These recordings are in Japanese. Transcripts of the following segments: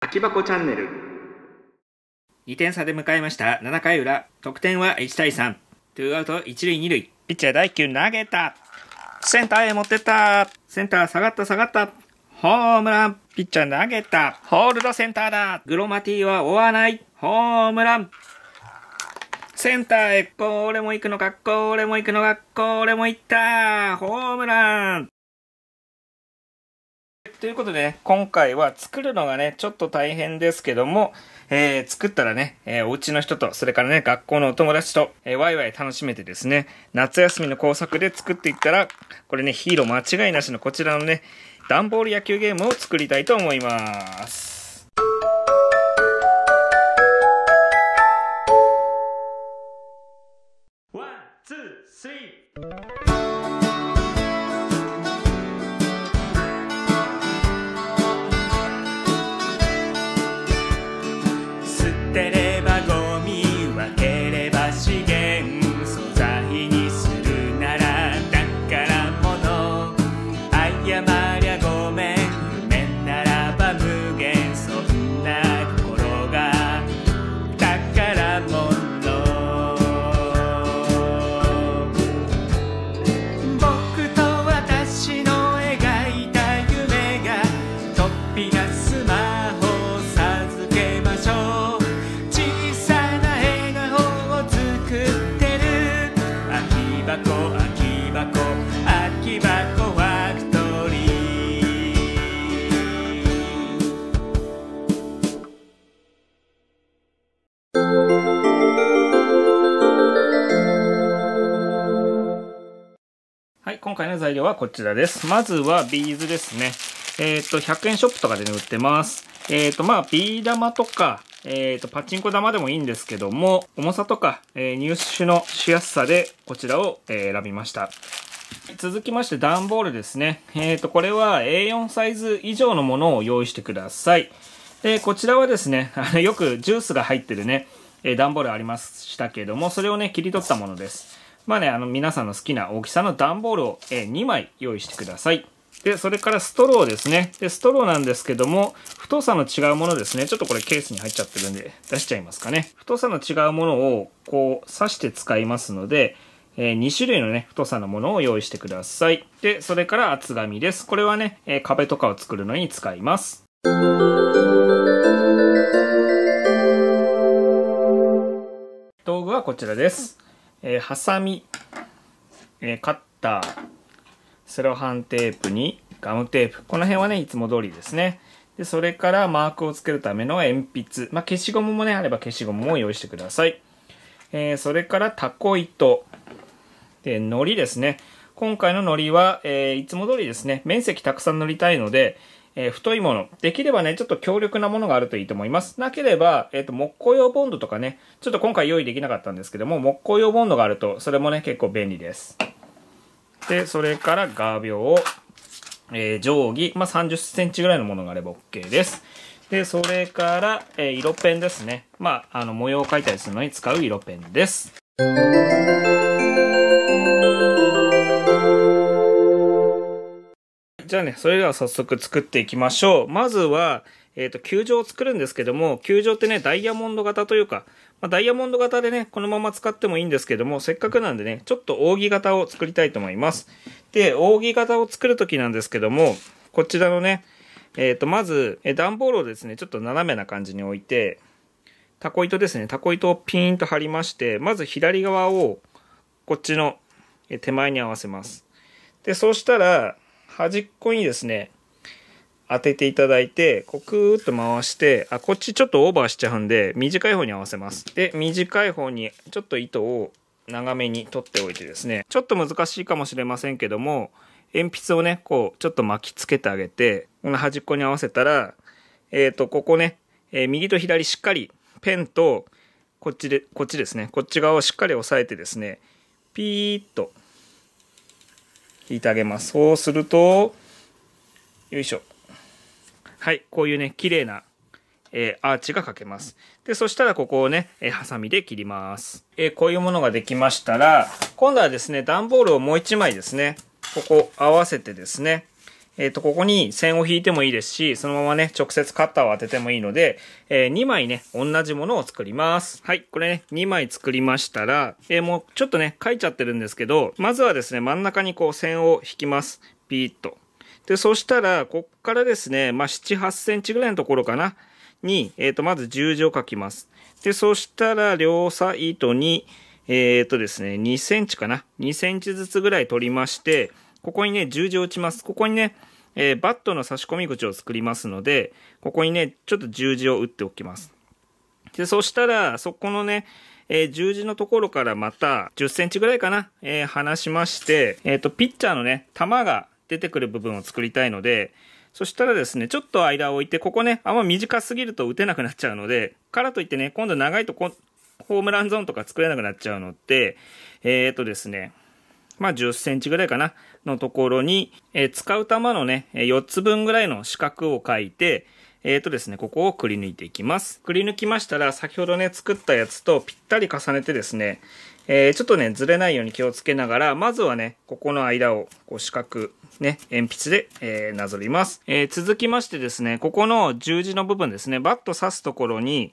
空き箱チャンネル2点差で迎えました7回裏得点は1対3ツーアウト1塁2塁ピッチャー第9投げたセンターへ持ってったセンター下がった下がったホームランピッチャー投げたホールドセンターだグロマティは追わないホームランセンターへ、これも行くのか、これも行くのか、これも行ったホームランということでね、今回は作るのがね、ちょっと大変ですけども、えー、作ったらね、えー、お家の人と、それからね、学校のお友達と、えー、ワイワイ楽しめてですね、夏休みの工作で作っていったら、これね、ヒーロー間違いなしのこちらのね、段ボール野球ゲームを作りたいと思います。ワン、ツー、スリー。今回の材料はこちらです。まずはビーズですね。えっ、ー、と、100円ショップとかでね、売ってます。えっ、ー、と、まあ、ビー玉とか、えっ、ー、と、パチンコ玉でもいいんですけども、重さとか、え入手のしやすさで、こちらを、え選びました。続きまして、段ボールですね。えっ、と、これは A4 サイズ以上のものを用意してください。で、こちらはですね、あの、よくジュースが入ってるね、え段ボールありましたけども、それをね、切り取ったものです。まあね、あの皆さんの好きな大きさの段ボールを、え2枚用意してください。で、それからストローですね。で、ストローなんですけども、太さの違うものですね。ちょっとこれケースに入っちゃってるんで出しちゃいますかね。太さの違うものをこう刺して使いますので、えー、2種類のね、太さのものを用意してください。で、それから厚紙です。これはね、えー、壁とかを作るのに使います。道具はこちらです。えー、ハサミ、えー、カッター、セロハンテープにガムテープ。この辺はね、いつも通りですね。で、それからマークをつけるための鉛筆。まあ、消しゴムもね、あれば消しゴムも用意してください。えー、それからタコ糸。で、糊ですね。今回の糊は、えー、いつも通りですね、面積たくさん塗りたいので、えー、太いもの。できればね、ちょっと強力なものがあるといいと思います。なければ、えっ、ー、と、木工用ボンドとかね、ちょっと今回用意できなかったんですけども、木工用ボンドがあると、それもね、結構便利です。で、それから画鋲を、えー、定規、まあ、30センチぐらいのものがあれば OK です。で、それから、えー、色ペンですね。まあ、あの、模様を描いたりするのに使う色ペンです。じゃあね、それでは早速作っていきましょう。まずは、えっ、ー、と、球場を作るんですけども、球場ってね、ダイヤモンド型というか、まあ、ダイヤモンド型でね、このまま使ってもいいんですけども、せっかくなんでね、ちょっと扇形を作りたいと思います。で、扇形を作るときなんですけども、こちらのね、えっ、ー、と、まず、え段ボールをですね、ちょっと斜めな感じに置いて、タコ糸ですね、タコ糸をピーンと張りまして、まず左側を、こっちの手前に合わせます。で、そうしたら、端っこにですね、当てていただいて、こうクーッと回して、あ、こっちちょっとオーバーしちゃうんで、短い方に合わせます。で、短い方にちょっと糸を長めに取っておいてですね、ちょっと難しいかもしれませんけども、鉛筆をね、こう、ちょっと巻きつけてあげて、この端っこに合わせたら、えっ、ー、と、ここね、えー、右と左しっかり、ペンと、こっちで、こっちですね、こっち側をしっかり押さえてですね、ピーッと引いてあげます。そうすると、よいしょ。はい、こういうね、綺麗な、えー、アーチがかけます。で、そしたらここをね、えー、ハサミで切ります。えー、こういうものができましたら、今度はですね、段ボールをもう一枚ですね、ここ合わせてですね、えっ、ー、と、ここに線を引いてもいいですし、そのままね、直接カッターを当ててもいいので、えー、2枚ね、同じものを作ります。はい、これね、2枚作りましたら、えー、もうちょっとね、書いちゃってるんですけど、まずはですね、真ん中にこう線を引きます。ピーッと。で、そしたら、こっからですね、まあ、7、8センチぐらいのところかな、に、えっ、ー、と、まず十字を書きます。で、そしたら、両サイドに、えっ、ー、とですね、2センチかな。2センチずつぐらい取りまして、ここにね、十字を打ちます。ここにね、えー、バットの差し込み口を作りますので、ここにね、ちょっと十字を打っておきます。で、そしたら、そこのね、えー、十字のところからまた10センチぐらいかな、えー、離しまして、えっ、ー、と、ピッチャーのね、球が出てくる部分を作りたいので、そしたらですね、ちょっと間を置いて、ここね、あんま短すぎると打てなくなっちゃうので、からといってね、今度長いとこ、ホームランゾーンとか作れなくなっちゃうので、えっ、ー、とですね、まあ、10センチぐらいかな、のところに、えー、使う玉のね、4つ分ぐらいの四角を書いて、えっ、ー、とですね、ここをくり抜いていきます。くり抜きましたら、先ほどね、作ったやつとぴったり重ねてですね、えー、ちょっとね、ずれないように気をつけながら、まずはね、ここの間を、こう四角、ね、鉛筆で、えー、なぞります。えー、続きましてですね、ここの十字の部分ですね、バット刺すところに、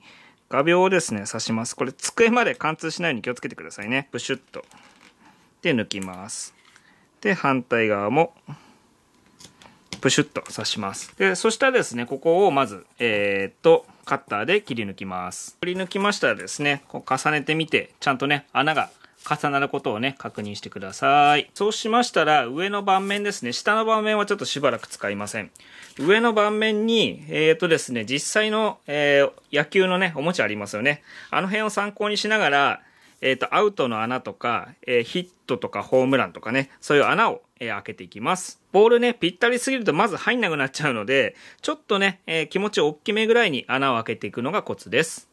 画鋲をですね、刺します。これ、机まで貫通しないように気をつけてくださいね。ブシュッと。で抜きますで反対側もプシュッと刺しますでそしたらですねここをまずえー、っとカッターで切り抜きます切り抜きましたらですねこう重ねてみてちゃんとね穴が重なることをね確認してくださいそうしましたら上の盤面ですね下の盤面はちょっとしばらく使いません上の盤面にえー、っとですね実際の、えー、野球のねおもちゃありますよねあの辺を参考にしながらえっ、ー、と、アウトの穴とか、えー、ヒットとかホームランとかね、そういう穴を、えー、開けていきます。ボールね、ぴったりすぎるとまず入んなくなっちゃうので、ちょっとね、え気持ち大きめぐらいに穴を開けていくのがコツです。